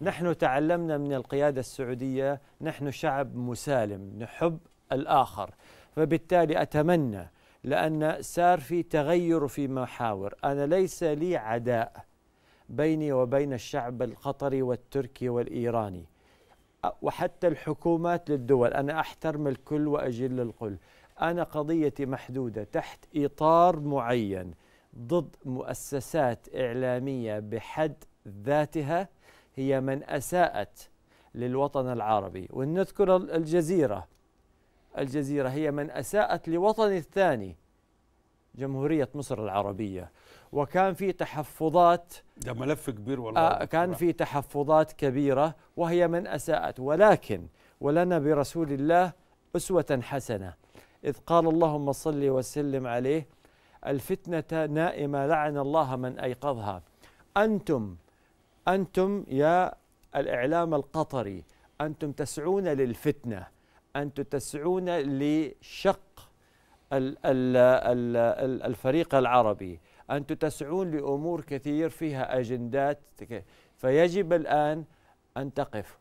نحن تعلمنا من القيادة السعودية نحن شعب مسالم نحب الآخر فبالتالي أتمنى لأن صار في تغير في محاور أنا ليس لي عداء بيني وبين الشعب القطري والتركي والإيراني وحتى الحكومات للدول أنا أحترم الكل وأجل الكل أنا قضيتي محدودة تحت إطار معين ضد مؤسسات إعلامية بحد ذاتها هي من أساءت للوطن العربي ونذكر الجزيرة الجزيرة هي من أساءت لوطن الثاني جمهورية مصر العربية وكان في تحفظات ده ملف كبير والله آه كان في تحفظات كبيرة وهي من أساءت ولكن ولنا برسول الله أسوة حسنة إذ قال اللهم صل وسلم عليه الفتنة نائمة لعن الله من أيقظها أنتم أنتم يا الإعلام القطري أنتم تسعون للفتنة أنتم تسعون لشق الفريق العربي أنتم تسعون لأمور كثير فيها أجندات فيجب الآن أن تقف